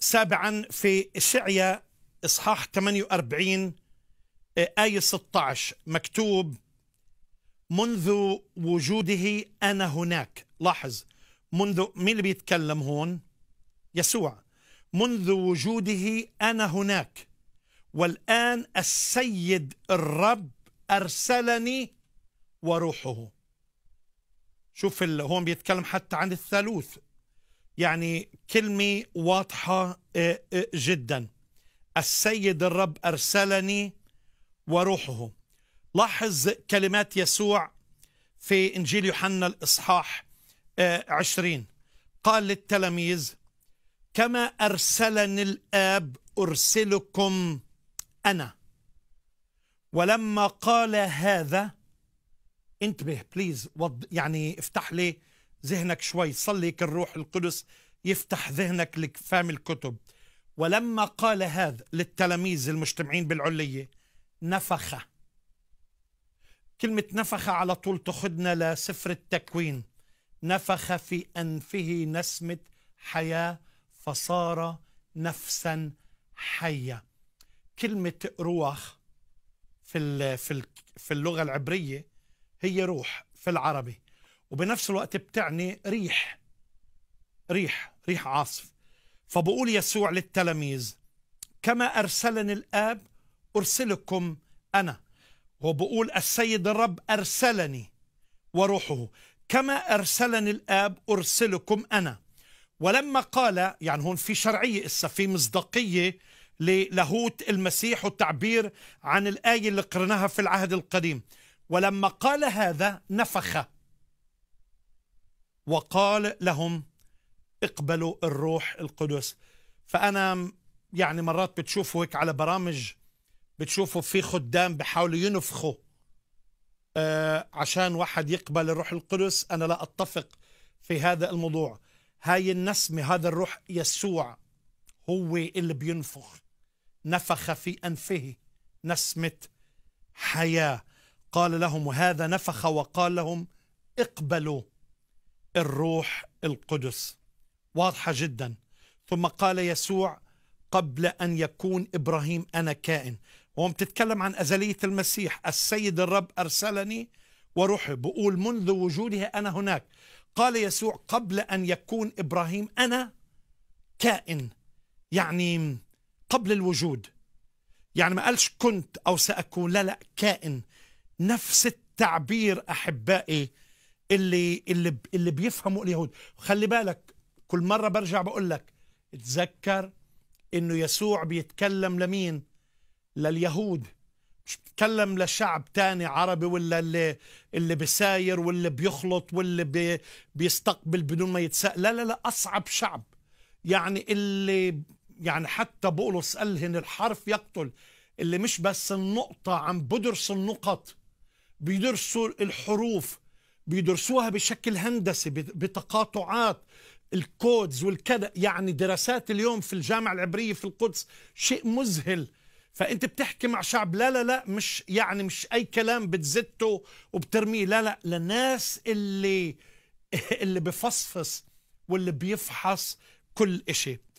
سابعا في إشعيا إصحاح 48 آه، آية 16 مكتوب منذ وجوده أنا هناك لاحظ منذ مين اللي بيتكلم هون يسوع منذ وجوده أنا هناك والآن السيد الرب أرسلني وروحه شوف هون بيتكلم حتى عن الثالوث يعني كلمة واضحة آه، آه، جدا السيد الرب أرسلني وروحه لاحظ كلمات يسوع في إنجيل يوحنا الإصحاح آه، عشرين قال للتلاميذ كما أرسلني الآب أرسلكم أنا ولما قال هذا انتبه بليز يعني افتح لي ذهنك شوي صلي هيك الروح القدس يفتح ذهنك لفهم الكتب ولما قال هذا للتلاميذ المجتمعين بالعلية نفخ كلمة نفخ على طول تاخذنا لسفر التكوين نفخ في أنفه نسمة حياة فصار نفسا حية كلمة روح في في في اللغة العبرية هي روح في العربي وبنفس الوقت بتعني ريح ريح ريح عاصف فبقول يسوع للتلاميذ كما أرسلني الآب أرسلكم أنا وبقول السيد الرب أرسلني وروحه كما أرسلني الآب أرسلكم أنا ولما قال يعني هون في شرعية إسا في مصداقية للاهوت المسيح والتعبير عن الآية اللي قرناها في العهد القديم ولما قال هذا نفخ وقال لهم اقبلوا الروح القدس فأنا يعني مرات بتشوفوا هيك على برامج بتشوفوا في خدام بحاولوا ينفخوا آه، عشان واحد يقبل الروح القدس أنا لا أتفق في هذا الموضوع هاي النسمة هذا الروح يسوع هو اللي بينفخ نفخ في أنفه نسمة حياة قال لهم وهذا نفخ وقال لهم اقبلوا الروح القدس واضحه جدا ثم قال يسوع قبل ان يكون ابراهيم انا كائن وهم تتكلم عن ازليه المسيح السيد الرب ارسلني وروحي بقول منذ وجوده انا هناك قال يسوع قبل ان يكون ابراهيم انا كائن يعني قبل الوجود يعني ما قالش كنت او ساكون لا لا كائن نفس التعبير احبائي اللي اللي اللي بيفهموا اليهود خلي بالك كل مره برجع بقول لك تذكر انه يسوع بيتكلم لمين لليهود مش بيتكلم لشعب تاني عربي ولا اللي اللي بساير واللي بيخلط واللي بي بيستقبل بدون ما يتساءل لا لا لا اصعب شعب يعني اللي يعني حتى بولس قال ان الحرف يقتل اللي مش بس النقطة عم بدرس النقط بيدرسوا الحروف بيدرسوها بشكل هندسي بتقاطعات الكودز والكذا يعني دراسات اليوم في الجامعة العبرية في القدس شيء مذهل فانت بتحكي مع شعب لا لا لا مش يعني مش اي كلام بتزته وبترميه لا لا لناس اللي اللي بفصفص واللي بيفحص كل شيء